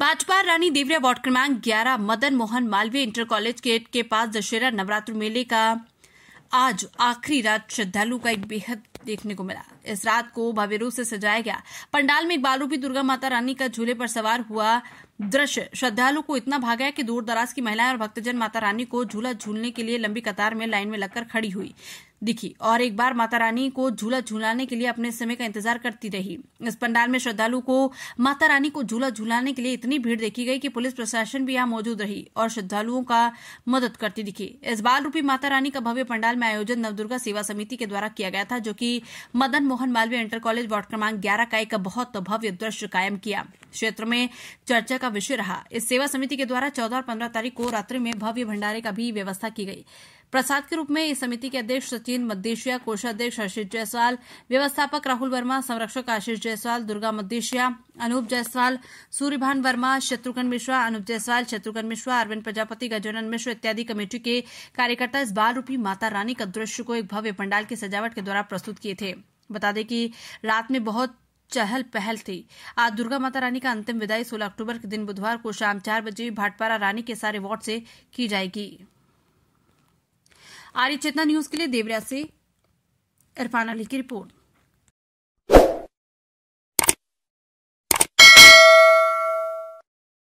भाजपा रानी Deoria ward क्रमांक ग्यारह Madan Mohan Malviya inter college गेट के पास दशहरा नवरात्र मेले का आज आखिरी रात श्रद्धालु का एक बेहद देखने को मिला इस रात को भव्य रूप से सजाया गया पंडाल में एक बालूपी दुर्गा माता रानी का झूले पर सवार हुआ दृश्य श्रद्धालु को इतना भागा कि दूर दराज की महिलाएं और भक्तजन माता रानी को झूला झूलने के लिए लंबी कतार में लाइन में लगकर खड़ी हुई दिखी और एक बार माता रानी को झूला झूलाने के लिए अपने समय का इंतजार करती रही इस पंडाल में श्रद्धालु को माता रानी को झूला झूलाने के लिए इतनी भीड़ देखी गई कि पुलिस प्रशासन भी यहां मौजूद रही और श्रद्धालुओं का मदद करती दिखी इस बाल रूपी माता रानी का भव्य पंडाल में आयोजन नवदुर्गा सेवा समिति के द्वारा किया गया था जो कि Madan Mohan Malviya inter college ward क्रमांक ग्यारह का एक बहुत भव्य दृश्य कायम किया क्षेत्र में चर्चा का विषय रहा इस सेवा समिति के द्वारा चौदह और पन्द्रह तारीख को रात्रि में भव्य भंडारे का भी व्यवस्था की गई प्रसाद के रूप में इस समिति के अध्यक्ष सचिन मद्देशिया कोषाध्यक्ष हर्षित जायसवाल व्यवस्थापक राहुल वर्मा संरक्षक आशीष जायसवाल दुर्गा मद्देशिया अनूप जायसवाल सूर्यभान वर्मा शत्रुघ्न मिश्रा अनूप जायसवाल शत्रुघ्न मिश्रा अरविंद प्रजापति गजानन मिश्र इत्यादि कमेटी के कार्यकर्ता इस बाल रूपी माता रानी का दृश्य को एक भव्य पंडाल की सजावट के द्वारा प्रस्तुत किए थे बता दें कि रात में बहुत चहल पहल थी आज दुर्गा माता रानी का अंतिम विदाई 16 अक्टूबर के दिन बुधवार को शाम चार बजे भाटपारा रानी के सारे वार्ड से की जाएगी आर्य चेतना न्यूज के लिए देवरिया से इरफान अली की रिपोर्ट